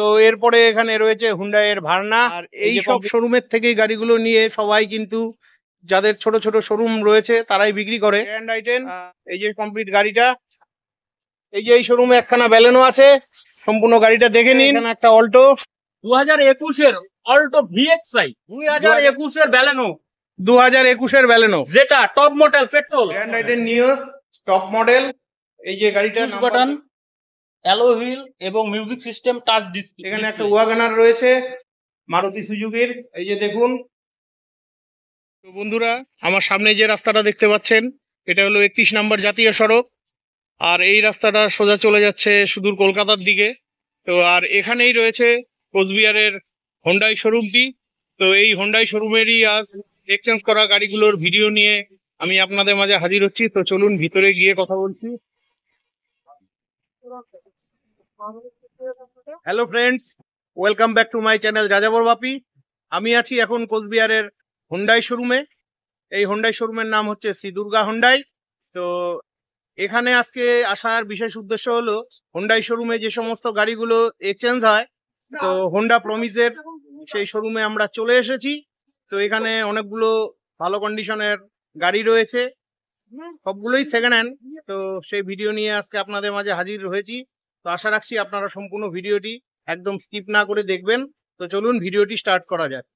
তো এরপরে এখানে রয়েছে হুন্ডাইয়ের ভার্না আর এই সব শোরুমের থেকেই গাড়িগুলো নিয়ে সবাই কিন্তু যাদের ছোট ছোট শোরুম রয়েছে তারাই বিক্রি করে এই যে কমপ্লিট গাড়িটা এই যে এই শোরুমে একখানা ব্যালেনো আছে সম্পূর্ণ গাড়িটা দেখে নিন একটা অল্টো দু হাজার একুশের অল্টো ভিএক্স আই দুই হাজার একুশের ব্যালেনো দু হাজার একুশের ব্যালেনো যেটা top model petrol news top model এই যে গাড়িটা বাটন অ্যালো হুইল এবং মিউজিক সিস্টেম টাচ ডিসপ্লে এখানে একটা ওয়াগনার রয়েছে মারুতি সুজুকির এই যে দেখুন তো বন্ধুরা আমার সামনে যে রাস্তাটা দেখতে পাচ্ছেন এটা হলো একত্রিশ নম্বর জাতীয় সড়ক আর এই রাস্তাটা সোজা চলে যাচ্ছে সুদূর কলকাতার দিকে তো আর এখানেই রয়েছে কোচবিহারের হোন্ডাই শোরুমটি তো এই হোন্ডাই শোরুমেরই আজ এক্সচেঞ্জ করা গাড়িগুলোর ভিডিও নিয়ে আমি আপনাদের মাঝে হাজির হচ্ছি তো চলুন ভিতরে গিয়ে কথা বলছি hello friends welcome back to my channel যাযাবর বাপি আমি আছি এখন কোচবিহারের হোন্ডাই শোরুমে এই হোন্ডাই শোরুমের নাম হচ্ছে শ্রী দুর্গা হোন্ডাই তো এখানে আজকে আসার বিশেষ উদ্দেশ্য হলো হোন্ডাই শোরুমে যে সমস্ত গাড়িগুলো এক্সচেঞ্জ হয় তো হোন্ডা প্রমিজের সেই শোরুমে আমরা চলে এসেছি তো এখানে অনেকগুলো ভালো কন্ডিশনের গাড়ি রয়েছে সবগুলোই সেকেন্ড হ্যান্ড তো সেই ভিডিও নিয়ে আজকে আপনাদের মাঝে হাজির হয়েছি তো আশা রাখছি আপনারা সম্পূর্ণ ভিডিওটি একদম স্কিপ না করে দেখবেন তো চলুন ভিডিওটি স্টার্ট করা যাক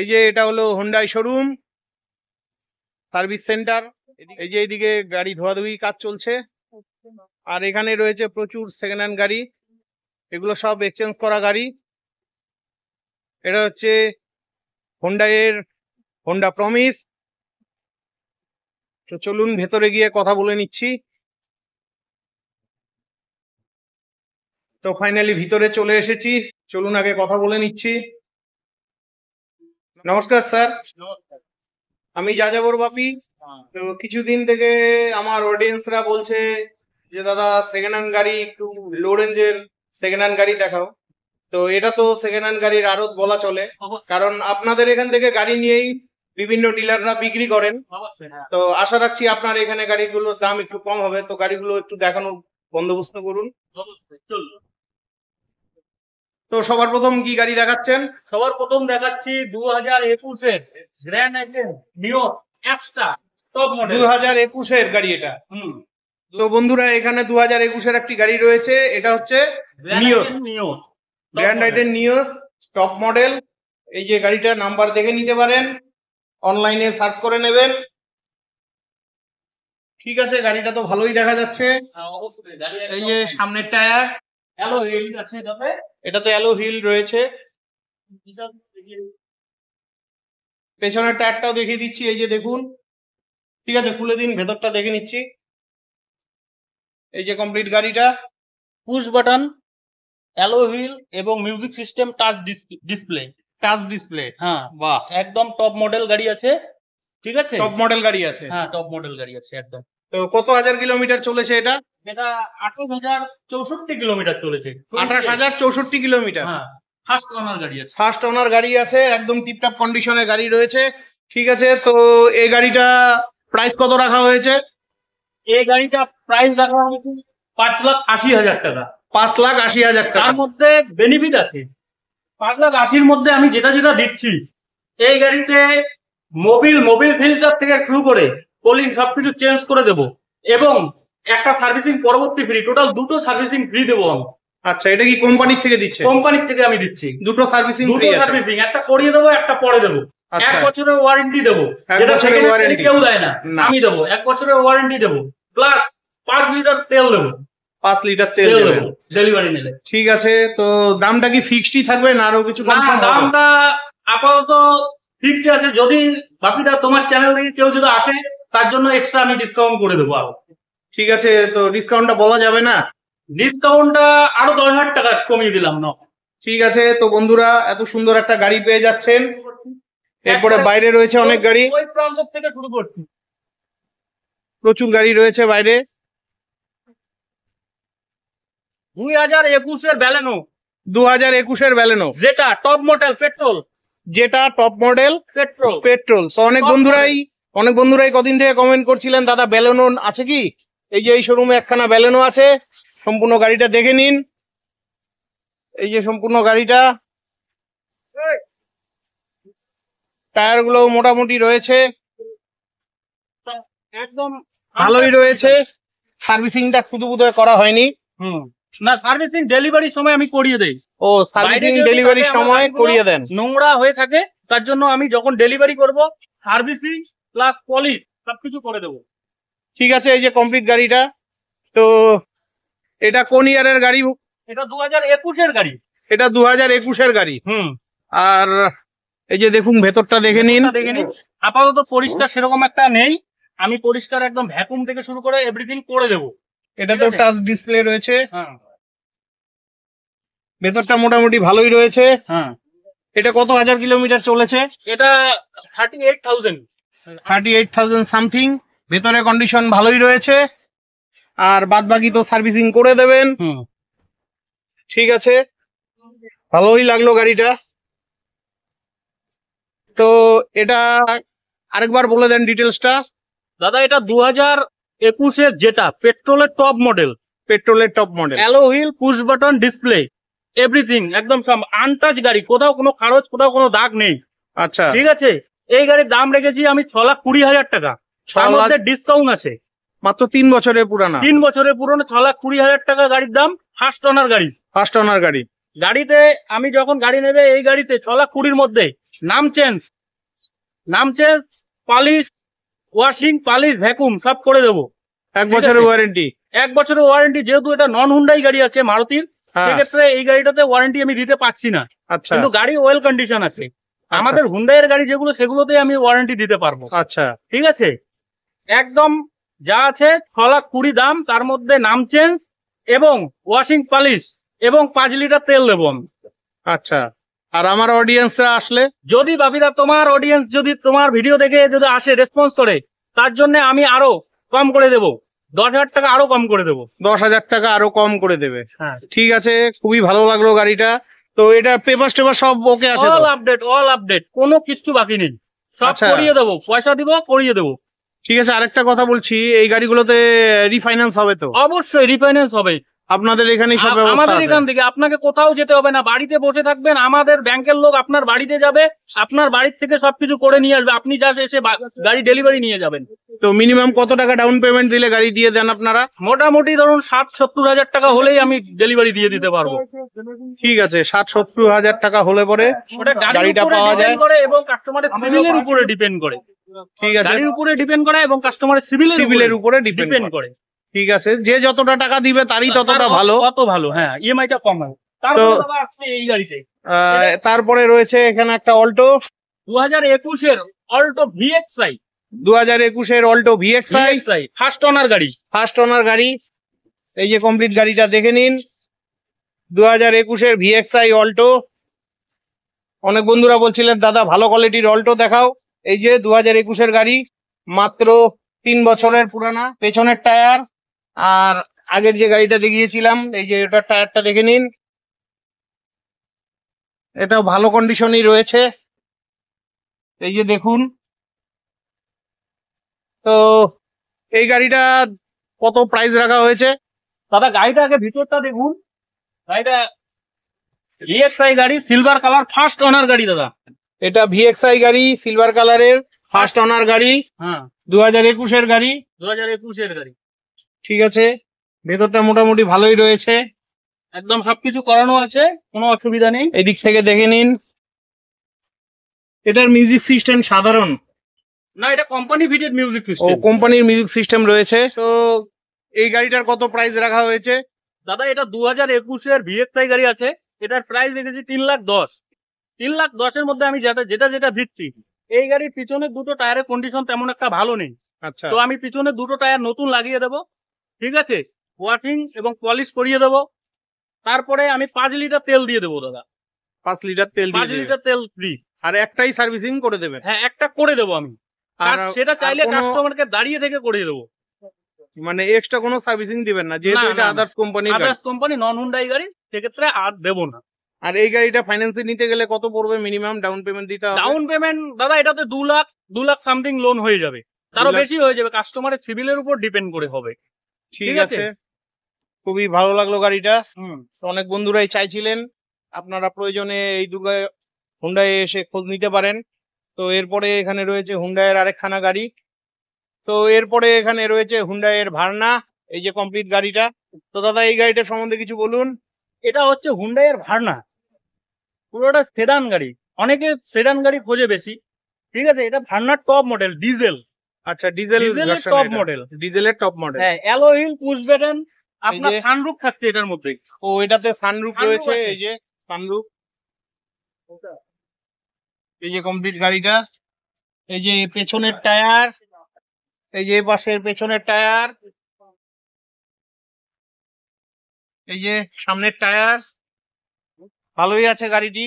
এই যে এটা হলো হোন্ডাই শোরুম সার্ভিস সেন্টার এই যে এইদিকে গাড়ি ধোয়াধুয়ি কাজ চলছে আর এখানে রয়েছে প্রচুর সেকেন্ড হ্যান্ড গাড়ি এগুলো সব এক্সচেঞ্জ করা গাড়ি এটা হচ্ছে হোন্ডাইয়ের হোন্ডা প্রমিস তো চলুন ভেতরে গিয়ে কথা বলে নিচ্ছি তো ফাইনালি ভিতরে চলে এসেছি চলুন আগে কথা বলে নিচ্ছি নমস্কার স্যার আমি যা যাবর বাপি হ্যাঁ। তো কিছুদিন থেকে আমার অডিয়েন্সরা বলছে যে দাদা সেকেন্ড হ্যান্ড গাড়ি একটু লো রেঞ্জের সেকেন্ড হ্যান্ড গাড়ি দেখাও তো এটা তো সেকেন্ড হ্যান্ড গাড়ির আড়ত বলা চলে কারণ আপনাদের এখান থেকে গাড়ি নিয়েই বিভিন্ন ডিলাররা বিক্রি করেন হ্যাঁ। তো আশা রাখছি আপনার এখানে গাড়িগুলোর দাম একটু কম হবে তো গাড়িগুলো একটু দেখানোর বন্দোবস্ত করুন তো সবার প্রথম কি গাড়ি দেখাচ্ছেন সবার প্রথম দেখাচ্ছি দু হাজার একুশের গ্র্যান্ড দু হাজার একুশ এর গাড়ি এটা হুম তো বন্ধুরা এখানে দু হাজার এর একটি গাড়ি রয়েছে এটা হচ্ছে Nios Nios grand i ten Nios top model এই যে গাড়িটা নাম্বার দেখে নিতে পারেন অনলাইনে সার্চ করে নেবেন ঠিক আছে গাড়িটা তো ভালোই দেখা যাচ্ছে হ্যাঁ, এই যে সামনের টায়ার অ্যালো হিল আছে এটাতে এটাতে অ্যালো হিল রয়েছে পেছনের টায়ারটাও দেখিয়ে দিচ্ছি এই যে দেখুন ঠিক আছে খুলে দিন ভেতরটা দেখে নিচ্ছি এই যে কমপ্লিট গাড়িটা পুশ বাটন অ্যালো হিল এবং music system touch display touch display হ্যাঁ বাহ একদম টপ মডেল গাড়ি আছে ঠিক আছে টপ মডেল গাড়ি আছে হ্যাঁ টপ মডেল গাড়ি আছে একদম তো কত হাজার কিলোমিটার চলেছে এটা যেটা আঠাশ হাজার চৌষট্টি কিলোমিটার চলেছে আঠাশ হাজার চৌষট্টি কিলোমিটার ফার্স্ট হ্যাঁ, ওনার গাড়ি আছে ফার্স্ট ওনার গাড়ি আছে একদম টিপটাপ কন্ডিশনে গাড়ি রয়েছে ঠিক আছে তো এই গাড়িটা প্রাইস কত রাখা হয়েছে এই গাড়িটা প্রাইস রাখা হয়েছে পাঁচ লাখ আশি হাজার টাকা পাঁচ লাখ আশি হাজার টাকা তার মধ্যে বেনিফিট আছে পাঁচ লাখ আশির মধ্যে আমি যেটা যেটা দিচ্ছি এই গাড়িতে মোবিল মোবিল ফিল্টার থেকে শুরু করে পোলিং সবকিছু চেঞ্জ করে দেব এবং একটা সার্ভিসিং পরবর্তী ফ্রি টোটাল দুটো সার্ভিসিং ফ্রি দেবো আমি আচ্ছা এটা কি কোম্পানির থেকে দিচ্ছে কোম্পানির থেকে আমি দিচ্ছি দুটো সার্ভিসিং দুটো সার্ভিসিং একটা করিয়ে দেবো একটা পরে দেবো আচ্ছা। এক বছরের ওয়ারেন্টি দেবো যেটা ওয়ারেন্টি কেউ দেয় না আমি দেবো এক বছরের ওয়ারেন্টি দেবো প্লাস পাঁচ লিটার তেল দেবো পাঁচ লিটার তেল দেবো ডেলিভারি নিলে ঠিক আছে তো দামটা কি ফিক্সডই থাকবে না আরো কিছু দামটা আপাতত ফিক্সড আছে যদি বাপিদা তোমার চ্যানেল থেকে কেউ যদি আসে তার জন্য এক্সট্রা আমি ডিসকাউন্ট করে দেবো আরো ঠিক আছে তো ডিসকাউন্টটা বলা যাবে না ডিসকাউন্টটা আরো দশ হাজার টাকা কমিয়ে দিলাম না ঠিক আছে তো বন্ধুরা এত সুন্দর একটা গাড়ি পেয়ে যাচ্ছেন এরপরে বাইরে রয়েছে অনেক গাড়ি থেকে শুরু করছি প্রচুর গাড়ি রয়েছে বাইরে দুই হাজার একুশের দু হাজার একুশের যেটা টপ মডেল পেট্রোল যেটা টপ মডেল পেট্রোল পেট্রোল তো অনেক বন্ধুরাই অনেক বন্ধুরাই কদিন থেকে কমেন্ট করছিলেন দাদা বেলেনো আছে কি এই যে এই শোরুমে একখানা ব্যালেনও আছে সম্পূর্ণ গাড়িটা দেখে নিন এই যে সম্পূর্ণ গাড়িটা টায়ার গুলো মোটামুটি রয়েছে একদম ভালোই রয়েছে সার্ভিসিংটা শুধু বুধ করা হয়নি হুম না সার্ভিসিং ডেলিভারির সময় আমি করিয়ে দেই ও ডেলিভারির সময় করিয়ে দেন নোংরা হয়ে থাকে তার জন্য আমি যখন ডেলিভারি করবো সার্ভিসিং প্লাস পলিশ সবকিছু করে দেবো ঠিক আছে এই যে কমপ্লিট গাড়িটা তো এটা কোন ইয়ারের গাড়ি এটা দু হাজার একুশের গাড়ি এটা দু হাজার একুশের গাড়ি হুম আর এই যে দেখুন ভেতরটা দেখে নিন দেখে নিন আপাতত পরিষ্কার সেরকম একটা নেই আমি পরিষ্কার একদম ভ্যাকুম থেকে শুরু করে এভরিথিং করে দেব এটা তো টাচ ডিসপ্লে রয়েছে হ্যাঁ। ভেতরটা মোটামুটি ভালোই রয়েছে হ্যাঁ এটা কত হাজার কিলোমিটার চলেছে এটা thirty eight thousand thirty eight thousand something ভেতরে কন্ডিশন ভালোই রয়েছে আর বাদ বাকি তো সার্ভিসিং করে দেবেন ঠিক আছে ভালোই লাগলো গাড়িটা তো এটা আরেকবার বলে দেন ডিটেলসটা দাদা এটা দু হাজার একুশের যেটা পেট্রোলের টপ মডেল পেট্রোলের top model alloy wheel push button display everything একদম সব আনটাচ গাড়ি কোথাও কোনো খরচ কোথাও কোনো দাগ নেই আচ্ছা ঠিক আছে এই গাড়ির দাম রেখেছি আমি ছ লাখ কুড়ি হাজার টাকা তার মধ্যে ডিসকাউন্ট আছে মাত্র তিন বছরের পুরানা তিন বছরের পুরনো ছ লাখ কুড়ি হাজার টাকা গাড়ির দাম ফার্স্ট অনার গাড়ি ফার্স্ট অনার গাড়ি গাড়িতে আমি যখন গাড়ি নেবে এই গাড়িতে ছ লাখ কুড়ির মধ্যে নাম চেঞ্জ নাম change polish washing polish vacuum সব করে দেবো এক বছরের ওয়ারেন্টি এক বছরের ওয়ারেন্টি যেহেতু এটা নন হুন্ডাই গাড়ি আছে মারুতির হ্যাঁ। সেক্ষেত্রে এই গাড়িটাতে ওয়ারেন্টি আমি দিতে পারছি না আচ্ছা। কিন্তু গাড়ি ওয়েল কন্ডিশন আছে আচ্ছা। আমাদের হুন্ডাইয়ের গাড়ি যেগুলো সেগুলোতে আমি ওয়ারেন্টি দিতে পারবো আচ্ছা ঠিক আছে একদম যা আছে ছ লাখ কুড়ি দাম তার মধ্যে নাম চেঞ্জ এবং ওয়াশিং পালিশ এবং পাঁচ লিটার তেল দেবো আমি আচ্ছা আর আমার অডিয়েন্সরা আসলে যদি বাপিদা তোমার অডিয়েন্স যদি তোমার ভিডিও দেখে যদি আসে রেসপন্স করে তার জন্য আমি আরো কম করে দেব দশ হাজার টাকা আরো কম করে দেব দশ হাজার টাকা আরো কম করে দেবে হ্যাঁ। ঠিক আছে খুবই ভালো লাগলো গাড়িটা তো এটা পেপার টেপার সব ওকে আছে অল আপডেট অল আপডেট কোনো কিচ্ছু বাকি নেই সব আচ্ছা। করিয়ে দেবো পয়সা দিব করিয়ে দেবো ঠিক আছে আরেকটা কথা বলছি এই গাড়িগুলোতে রিফাইন্যান্স হবে তো অবশ্যই রিফাইন্যান্স হবে আপনাদের এখানে সব আমাদের এখান থেকে আপনাকে কোথাও যেতে হবে না বাড়িতে বসে থাকবেন আমাদের ব্যাংকের লোক আপনার বাড়িতে যাবে আপনার বাড়ির থেকে সবকিছু করে নিয়ে আসবে আপনি যা এসে গাড়ি ডেলিভারি নিয়ে যাবেন তো মিনিমাম কত টাকা ডাউন পেমেন্ট দিলে গাড়ি দিয়ে দেন আপনারা মোটামুটি ধরুন ষাট সত্তর হাজার টাকা হলেই আমি ডেলিভারি দিয়ে দিতে পারবো ঠিক আছে ষাট সত্তর হাজার টাকা হলে পরে গাড়িটা পাওয়া যায় এবং কাস্টমারের সিভিলের উপরে ডিপেন্ড করে ঠিক আছে গাড়ির উপরে ডিপেন্ড করে এবং কাস্টমারের সিভিলের উপরে ডিপেন্ড করে ঠিক আছে যে যতটা টাকা দিবে তারই ততটা ভালো কত ভালো হ্যাঁ ইএমআই e টা কম হবে তারপরে রয়েছে এখানে একটা অল্টো দু হাজার একুশের অল্টো ভিএক্সআই আই দু হাজার একুশের Alto VX i first owner গাড়ি ফার্স্ট ওনার গাড়ি এই যে কমপ্লিট গাড়িটা দেখে নিন দু হাজার একুশের ভিএক্স আই অল্টো অনেক বন্ধুরা বলছিলেন দাদা ভালো কোয়ালিটির অল্টো দেখাও এই যে দু হাজার এর গাড়ি মাত্র তিন বছরের পুরানা পেছনের টায়ার আর আগের যে গাড়িটা দেখিয়েছিলাম এই যে ওটার টায়ারটা দেখে নিন এটাও ভালো কন্ডিশনই রয়েছে এই যে দেখুন তো এই গাড়িটা কত প্রাইস রাখা হয়েছে দাদা গাড়িটা আগে ভিতরটা দেখুন গাড়িটা ভিএক্সআই গাড়ি সিলভার কালার ফার্স্ট অনার গাড়ি দাদা এটা ভিএক্সআই গাড়ি সিলভার কালারের ফার্স্ট অনার গাড়ি হ্যাঁ দু হাজার একুশের গাড়ি দু হাজার একুশের গাড়ি ঠিক আছে ভেতরটা মোটামুটি ভালোই রয়েছে একদম সবকিছু করানো আছে কোনো অসুবিধা নেই এই দিক থেকে দেখে নিন এটার মিউজিক সিস্টেম সাধারণ না এটা কোম্পানি ফিটেড মিউজিক সিস্টেম ও কোম্পানির মিউজিক সিস্টেম রয়েছে তো এই গাড়িটার কত প্রাইস রাখা হয়েছে দাদা এটা দু হাজার একুশের ভিএক্সআই গাড়ি আছে এটার প্রাইস রেখেছি তিন লাখ দশ তিন লাখ দশের মধ্যে আমি যেটা যেটা যেটা ভিড়ছি এই গাড়ির পিছনে দুটো টায়ারের কন্ডিশন তেমন একটা ভালো নেই আচ্ছা তো আমি পিছনে দুটো টায়ার নতুন লাগিয়ে দেবো ঠিক আছে ওয়াশিং এবং পলিশ করিয়ে দেবো তারপরে আমি পাঁচ লিটার তেল দিয়ে দেবো দাদা পাঁচ লিটার তেল পাঁচ লিটার তেল ফ্রি আর একটাই সার্ভিসিং করে দেবেন হ্যাঁ একটা করে দেবো আমি আর সেটা চাইলে কাস্টমারকে দাঁড়িয়ে থেকে করিয়ে দেবো মানে এক্সট্রা কোনো সার্ভিসিং দিবেন না যেহেতু এটা others company others company non Hyundai গাড়ি সেক্ষেত্রে আর দেবো না আর এই গাড়িটা ফাইন্যান্সে নিতে গেলে কত পড়বে মিনিমাম ডাউন পেমেন্ট দিতে হবে ডাউন পেমেন্ট দাদা এটাতে দু লাখ দু লাখ সামথিং লোন হয়ে যাবে তারও বেশি হয়ে যাবে কাস্টমারের সিভিলের উপর ডিপেন্ড করে হবে ঠিক আছে খুবই ভালো লাগলো গাড়িটা অনেক বন্ধুরাই চাইছিলেন আপনারা প্রয়োজনে এই দুর্গা হুন্ডায় এসে খোঁজ নিতে পারেন তো এরপরে এখানে রয়েছে হুন্ডায়ের আরেকখানা গাড়ি তো এরপরে এখানে রয়েছে হুন্ডায়ের ভার্না এই যে কমপ্লিট গাড়িটা তো দাদা এই গাড়িটা সম্বন্ধে কিছু বলুন এটা হচ্ছে এর ভার্না পুরোটা সেডান গাড়ি অনেকে সেডান গাড়ি খোঁজে বেশি ঠিক আছে এটা ভার্নার টপ মডেল ডিজেল আচ্ছা ডিজেল টপ মডেল ডিজেলের টপ মডেল পুশ থাকছে এটার মধ্যে ও এটাতে সানরুফ রয়েছে এই যে এই যে কমপ্লিট গাড়িটা এই যে পেছনের টায়ার এই যে পেছনের টায়ার এই যে সামনের টায়ার ভালোই আছে গাড়িটি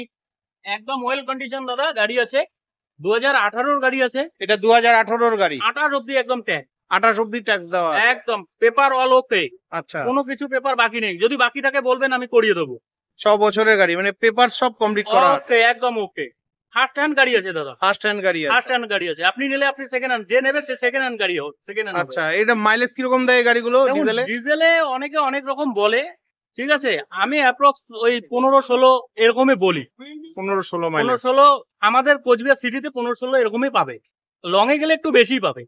একদম ওয়েল কন্ডিশন দাদা গাড়ি আছে দু হাজার গাড়ি আছে এটা দু আঠারোর গাড়ি আঠাশ অব্দি একদম ট্যাক্স আঠাশ অব্দি ট্যাক্স দেওয়া একদম পেপার অল ওকে আচ্ছা কোনো কিছু পেপার বাকি নেই যদি বাকি থাকে বলবেন আমি করিয়ে দেবো ছ বছরের গাড়ি মানে পেপার সব কমপ্লিট করা ওকে একদম ওকে ফার্স্ট হ্যান্ড গাড়ি আছে দাদা ফার্স্ট হ্যান্ড গাড়ি আছে ফার্স্ট হ্যান্ড গাড়ি আছে আপনি নিলে আপনি সেকেন্ড হ্যান্ড যে নেবে সে সেকেন্ড হ্যান্ড গাড়ি হোক সেকেন্ড হ্যান্ড আচ্ছা এটা মাইলেজ কিরকম দেয় গাড়িগুলো ডিজেলে ডিজেলে অনেকে অনেক রকম বলে ঠিক আছে আমি অ্যাপ্রক্স ওই পনেরো ষোলো এরকমই বলি পনেরো ষোলো পনেরো ষোলো আমাদের কোচবিহার সিটিতে পনেরো ষোলো এরকমই পাবে লং এ গেলে একটু বেশি পাবে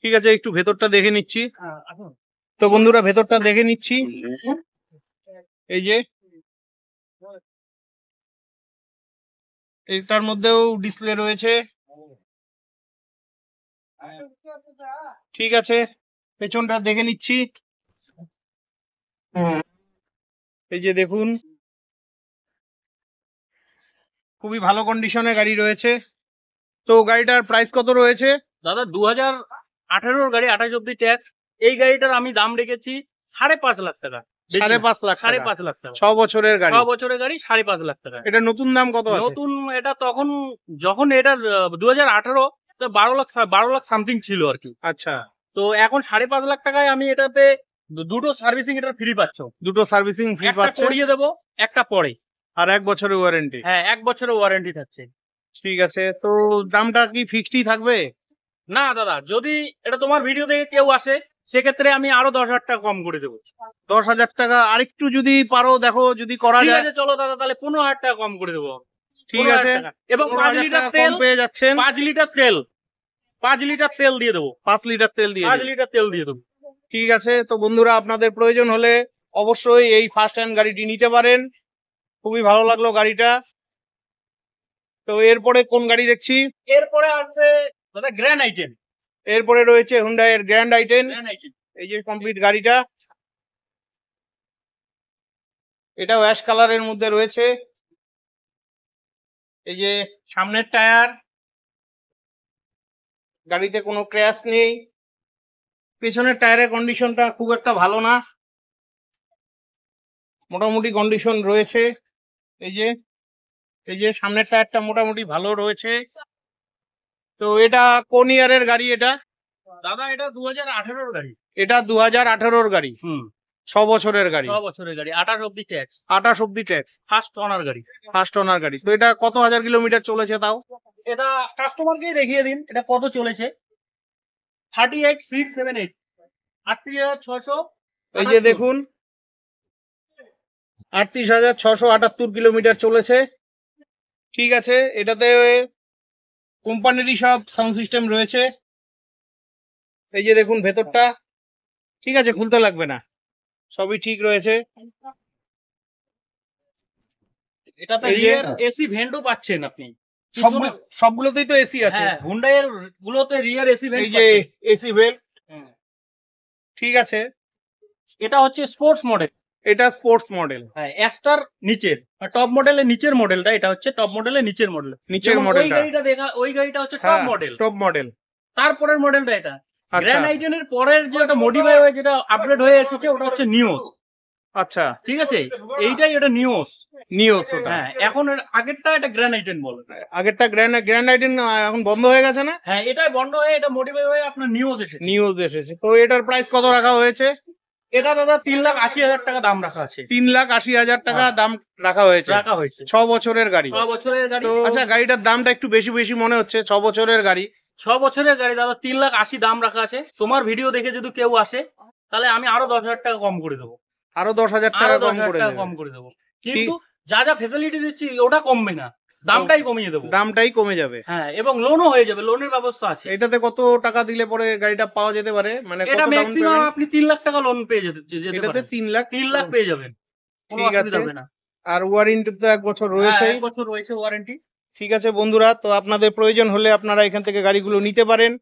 ঠিক আছে একটু ভেতরটা দেখে নিচ্ছি হ্যাঁ, তো বন্ধুরা ভেতরটা দেখে নিচ্ছি এই যে এটার মধ্যেও ডিসপ্লে রয়েছে ঠিক আছে পেছনটা দেখে নিচ্ছি এই যে দেখুন খুবই ভালো কন্ডিশনে গাড়ি রয়েছে তো গাড়িটার প্রাইস কত রয়েছে দাদা দু হাজার গাড়ি আঠাশ অব্দি ট্যাক্স এই গাড়িটার আমি দাম রেখেছি সাড়ে পাঁচ লাখ টাকা সাড়ে পাঁচ লাখ সাড়ে পাঁচ লাখ ছ বছরের গাড়ি ছ বছরের গাড়ি সাড়ে পাঁচ লাখ টাকা এটা নতুন দাম কত নতুন এটা তখন যখন এটা দু হাজার বারো লাখ বারো লাখ সামথিং ছিল আর কি আচ্ছা তো এখন সাড়ে পাঁচ লাখ টাকায় আমি এটাতে দুটো সার্ভিসিং এটা ফ্রি পাচ্ছ দুটো সার্ভিসিং ফ্রি পাচ্ছ করিয়ে দেবো একটা পরে আর এক বছরের ওয়ারেন্টি হ্যাঁ এক বছরের ওয়ারেন্টি থাকছে ঠিক আছে তো দামটা কি ফিক্সডই থাকবে না দাদা যদি এটা তোমার ভিডিও দেখে কেউ আসে সেক্ষেত্রে আমি আরো দশ হাজার টাকা কম করে দেবো দশ হাজার টাকা আর একটু যদি পারো দেখো যদি করা যায় চলো দাদা তাহলে পনেরো হাজার টাকা কম করে দেবো ঠিক আছে এবং পাঁচ লিটার তেল পেয়ে যাচ্ছেন পাঁচ লিটার তেল পাঁচ লিটার তেল দিয়ে দেবো পাঁচ লিটার তেল দিয়ে পাঁচ লিটার তেল দিয়ে দেবো ঠিক আছে তো বন্ধুরা আপনাদের প্রয়োজন হলে অবশ্যই এই ফার্স্ট হ্যান্ড গাড়িটি নিতে পারেন খুবই ভালো লাগলো গাড়িটা তো এরপরে কোন গাড়ি দেখছি এরপরে আসবে দাদা গ্র্যান্ড আইটেন এরপরে রয়েছে হুন্ডা এর গ্র্যান্ড আইটেন এই যে কমপ্লিট গাড়িটা এটাও অ্যাশ কালারের মধ্যে রয়েছে এই যে সামনের টায়ার গাড়িতে কোনো ক্র্যাশ নেই পেছনের টায়ারের কন্ডিশনটা খুব একটা ভালো না মোটামুটি কন্ডিশন রয়েছে এই যে এই যে সামনের টায়ারটা মোটামুটি ভালো রয়েছে তো এটা কোন ইয়ারের গাড়ি এটা দাদা এটা দু হাজার আঠারোর গাড়ি এটা দু হাজার আঠারোর গাড়ি হুম ছ বছরের গাড়ি ছ বছরের গাড়ি আঠাশ অব্দি ট্যাক্স আঠাশ অব্দি ট্যাক্স ফার্স্ট অনার গাড়ি ফার্স্ট অনার গাড়ি তো এটা কত হাজার কিলোমিটার চলেছে তাও এটা কাস্টমারকেই দেখিয়ে দিন এটা কত চলেছে thirty eight six seven eight আটত্রিশ হাজার ছশো এই যে দেখুন আটত্রিশ হাজার ছশো আটাত্তর কিলোমিটার চলেছে ঠিক আছে এটাতে কোম্পানিরই সব সাউন্ড সিস্টেম রয়েছে এই যে দেখুন ভেতরটা ঠিক আছে খুলতে লাগবে না সবই ঠিক রয়েছে এটাতে এসি ভেন্ডও পাচ্ছেন আপনি সবগুলো সবগুলোতেই তো এসি আছে হ্যাঁ হুন্ডাই এর গুলোতে রিয়ার এসি ভেল এই যে এসি ভেল হ্যাঁ। ঠিক আছে এটা হচ্ছে স্পোর্টস মডেল এটা স্পোর্টস মডেল হ্যাঁ এক্সটার নিচের টপ মডেলের নিচের মডেলটা এটা হচ্ছে টপ মডেলের নিচের মডেল নিচের মডেল ওই গাড়িটা দেখা ওই গাড়িটা হচ্ছে টপ মডেল টপ মডেল তারপরের মডেলটা এটা গ্র্যান্ড আচ্ছা। আইজনের পরের যে একটা মডিফাই হয়ে যেটা আপডেট হয়ে এসেছে ওটা হচ্ছে নিউজ আচ্ছা ঠিক আছে এইটাই এটা নিওস নিওস হ্যাঁ এখন আগেরটা এটা গ্রানাইটেন বলে আগেরটা গ্রানাইটেন এখন বন্ধ হয়ে গেছে না হ্যাঁ এটাই বন্ধ হয়ে এটা মডিফাই হয়ে আপনার নিউজ এসেছে নিউজ এসেছে তো এটার প্রাইস কত রাখা হয়েছে এটা দাদা তিন লাখ আশি হাজার টাকা দাম রাখা আছে তিন লাখ আশি হাজার টাকা হ্যাঁ। দাম রাখা হয়েছে রাখা হয়েছে ছ বছরের গাড়ি ছ বছরের গাড়ি আচ্ছা গাড়িটার দামটা একটু বেশি বেশি মনে হচ্ছে ছ বছরের গাড়ি ছ বছরের গাড়ি দাদা তিন লাখ আশি দাম রাখা আছে তোমার ভিডিও দেখে যদি কেউ আসে তাহলে আমি আরো দশ হাজার টাকা কম করে দেবো আরো দশ হাজার টাকা কম করে কম করে দেবো কিন্তু যা যা ফেসিলিটি দিচ্ছি ওটা কমবে না দামটাই কমিয়ে দেবো দামটাই কমে যাবে হ্যাঁ এবং লোনও হয়ে যাবে লোনের ব্যবস্থা আছে এটাতে কত টাকা দিলে পরে গাড়িটা পাওয়া যেতে পারে মানে এটা ম্যাক্সিমাম আপনি তিন লাখ টাকা লোন পেয়ে যেতে যেতে এটাতে তিন লাখ তিন লাখ পেয়ে যাবেন ঠিক আছে আর ওয়ারেন্টি তো এক বছর হ্যাঁ, রয়েছে এক বছর রয়েছে ওয়ারেন্টি ঠিক আছে বন্ধুরা তো আপনাদের প্রয়োজন হলে আপনারা এখান থেকে গাড়িগুলো নিতে পারেন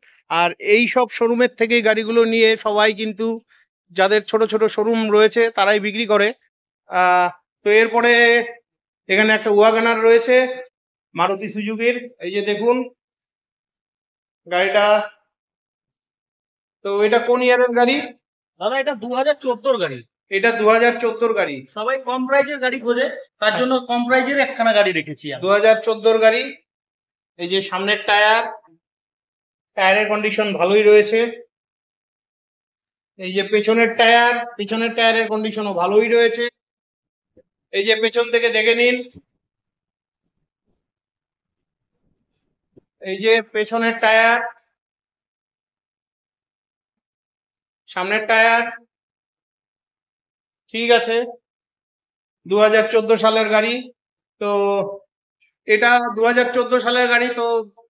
আর এই সব শোরুমের থেকেই গাড়িগুলো নিয়ে সবাই কিন্তু যাদের ছোট ছোট শোরুম রয়েছে তারাই বিক্রি করে তো এরপরে এখানে একটা ওয়াগানার রয়েছে মারুতি সুজুকির এই যে দেখুন গাড়িটা তো এটা কোন ইয়ারের গাড়ি দাদা এটা দু হাজার চোদ্দোর গাড়ি এটা দু হাজার চোদ্দোর গাড়ি সবাই কম প্রাইজের গাড়ি খোঁজে তার জন্য কম প্রাইজের একখানা গাড়ি রেখেছি দু হাজার চোদ্দোর গাড়ি এই যে সামনের টায়ার টায়ারের কন্ডিশন ভালোই রয়েছে এই যে পেছনের টায়ার পেছনের টায়ারের কন্ডিশনও ভালোই রয়েছে এই যে পেছন থেকে দেখে নিন এই যে পেছনের টায়ার সামনের টায়ার ঠিক আছে দু সালের গাড়ি তো এটা দু সালের গাড়ি তো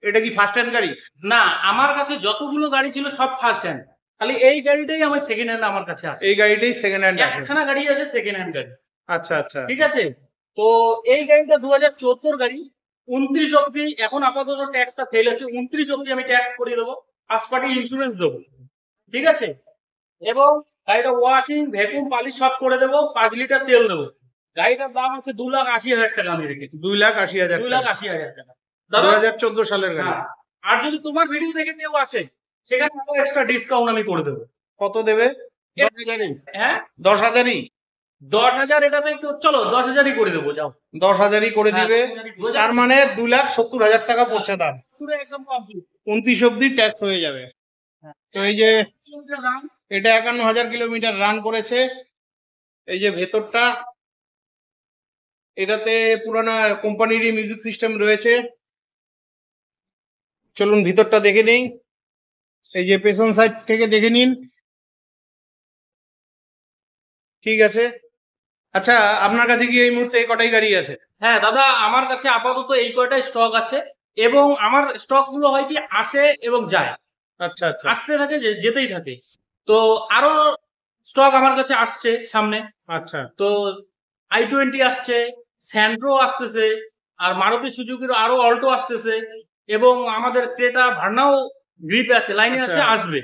এটা কি ফার্স্ট হ্যান্ড গাড়ি না আমার কাছে যতগুলো গাড়ি ছিল সব ফার্স্ট হ্যান্ড খালি এই গাড়িটাই আমার সেকেন্ড হ্যান্ড আমার কাছে আছে এই গাড়িটাই সেকেন্ড হ্যান্ড আছে একখানা গাড়ি আছে সেকেন্ড হ্যান্ড গাড়ি আচ্ছা আচ্ছা ঠিক আছে তো এই গাড়িটা 2014 গাড়ি উনত্রিশ অবধি এখন আপাতত ট্যাক্সটা ফেল আছে উনত্রিশ অবধি আমি ট্যাক্স করিয়ে দেবো পার্টি ইন্স্যুরেন্স দেবো ঠিক আছে এবং গাড়িটা ওয়াশিং ভ্যাকুম পালিশ সব করে দেবো পাঁচ লিটার তেল দেবো গাড়িটার দাম হচ্ছে দু লাখ আশি হাজার টাকা আমি রেখেছি দুই লাখ আশি হাজার দুই লাখ আশি হাজার টাকা 2014 চোদ্দ সালের গাড়ি হ্যাঁ। আর যদি তোমার ভিডিও দেখে কেউ আসে সেখানে আরো এক্সট্রা ডিসকাউন্ট আমি করে দেবো কত দেবে দশ হাজারই হ্যাঁ দশ হাজারই দশ হাজার চলো দশ হাজারই করে দেবো দশ হাজারই করে হ্যাঁ, দিবে মানে দু লাখ সত্তর হাজার টাকা দাম হ্যাঁ, উনত্রিশ অব্দি ট্যাক্স হয়ে যাবে হ্যাঁ। তো এই যে এটা একান্ন হাজার কিলোমিটার রান করেছে এই যে ভেতরটা এটাতে পুরানো কোম্পানিরই মিউজিক সিস্টেম রয়েছে চলুন ভিতরটা দেখে নেই এই যে পেছন সাইড থেকে দেখে নিন ঠিক আছে আচ্ছা আপনার কাছে কি এই মুহূর্তে কটাই গাড়ি আছে হ্যাঁ দাদা আমার কাছে আপাতত এই কটাই স্টক আছে এবং আমার স্টকগুলো হয় কি আসে এবং যায় আচ্ছা আচ্ছা আসতে থাকে যেতেই থাকে তো আরো স্টক আমার কাছে আসছে সামনে আচ্ছা তো আই টোয়েন্টি আসছে স্যান্ড্রো আসতেছে আর মারুতি সুজুকির আরো অল্টো আসতেছে এবং আমাদের ক্রেটা ভার্নাও গ্রিপে আছে লাইনে আচ্ছা। আছে আসবে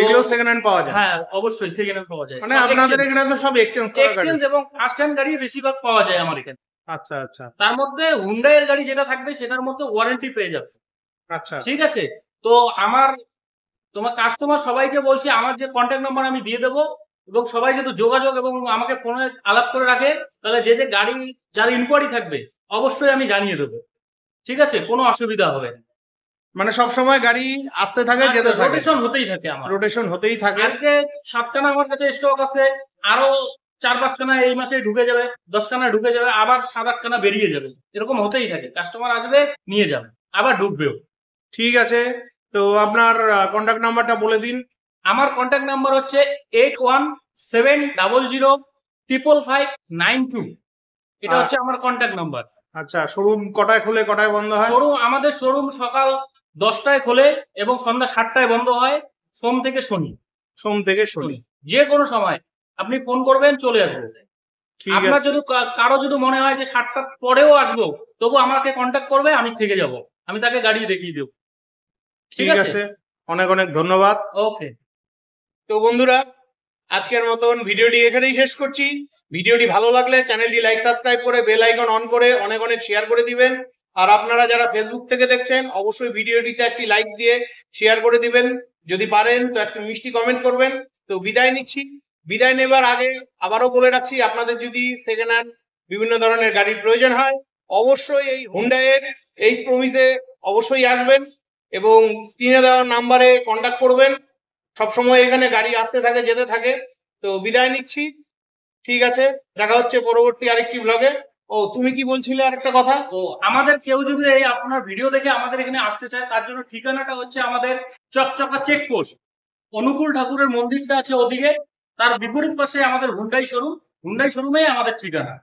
এগুলো সেকেন্ড হ্যান্ড পাওয়া যায় হ্যাঁ অবশ্যই সেকেন্ড হ্যান্ড পাওয়া যায় মানে আপনাদের এখানে তো সব এক্সচেঞ্জ করা এক্সচেঞ্জ এবং ফার্স্ট হ্যান্ড গাড়ি বেশিরভাগ পাওয়া যায় আমার এখানে আচ্ছা আচ্ছা তার মধ্যে হুন্ডাই এর গাড়ি যেটা থাকবে সেটার মধ্যে ওয়ারেন্টি পেয়ে যাবে আচ্ছা ঠিক আছে তো আমার তোমার কাস্টমার সবাইকে বলছি আমার যে কন্ট্যাক্ট নাম্বার আমি দিয়ে দেবো এবং সবাই যদি যোগাযোগ এবং আমাকে ফোনে আলাপ করে রাখে তাহলে যে যে গাড়ি যার ইনকোয়ারি থাকবে অবশ্যই আমি জানিয়ে দেবো ঠিক আছে কোনো অসুবিধা হবে না মানে সব সময় গাড়ি আসতে থাকে যেতে থাকে রোটেশন হতেই থাকে আমার রোটেশন হতেই থাকে আজকে সাতখানা আমার কাছে স্টক আছে আরো চার পাঁচখানা এই মাসে ঢুকে যাবে দশখানা ঢুকে যাবে আবার সাত আটখানা বেরিয়ে যাবে এরকম হতেই থাকে কাস্টমার আসবে নিয়ে যাবে আবার ঢুকবেও ঠিক আছে তো আপনার কন্ট্যাক্ট নাম্বারটা বলে দিন আমার কন্ট্যাক্ট নাম্বার হচ্ছে eight one seven double zero triple five nine two এটা হচ্ছে আমার কন্ট্যাক্ট নাম্বার আচ্ছা শোরুম কটায় খুলে কটায় বন্ধ হয় শোরুম আমাদের শোরুম সকাল দশটায় খোলে এবং সন্ধ্যা সাতটায় বন্ধ হয় সোম থেকে শনি সোম থেকে শনি যে কোনো সময় আপনি ফোন করবেন চলে আসবেন আপনার যদি কারো যদি মনে হয় যে সাতটার পরেও আসবো তবু আমাকে কন্ট্যাক্ট করবে আমি থেকে যাব আমি তাকে গাড়ি দেখিয়ে দেব ঠিক আছে অনেক অনেক ধন্যবাদ ওকে তো বন্ধুরা আজকের মতন ভিডিওটি এখানেই শেষ করছি ভিডিওটি ভালো লাগলে চ্যানেলটি লাইক সাবস্ক্রাইব করে বেল আইকন অন করে অনেক অনেক শেয়ার করে দিবেন আর আপনারা যারা ফেসবুক থেকে দেখছেন অবশ্যই ভিডিওটিতে একটি লাইক দিয়ে শেয়ার করে দিবেন যদি পারেন তো একটি মিষ্টি কমেন্ট করবেন তো বিদায় নিচ্ছি বিদায় নেবার আগে আবারও বলে রাখছি আপনাদের যদি সেকেন্ড হ্যান্ড বিভিন্ন ধরনের গাড়ির প্রয়োজন হয় অবশ্যই এই হুন্ডাইয়ের এই প্রমিসে অবশ্যই আসবেন এবং স্ক্রিনে দেওয়া নাম্বারে কন্ট্যাক্ট করবেন সবসময় এখানে গাড়ি আসতে থাকে যেতে থাকে তো বিদায় নিচ্ছি ঠিক আছে দেখা হচ্ছে পরবর্তী আরেকটি ব্লগে ও তুমি কি বলছিলে আরেকটা কথা ও আমাদের কেউ যদি এই আপনার ভিডিও দেখে আমাদের এখানে আসতে চায় তার জন্য ঠিকানাটা হচ্ছে আমাদের চকচকা চেকপোস্ট অনুকূল ঠাকুরের মন্দিরটা আছে ওদিকে তার বিপরীত পাশে আমাদের হুন্ডাই শোরুম হুন্ডাই শোরুমেই আমাদের ঠিকানা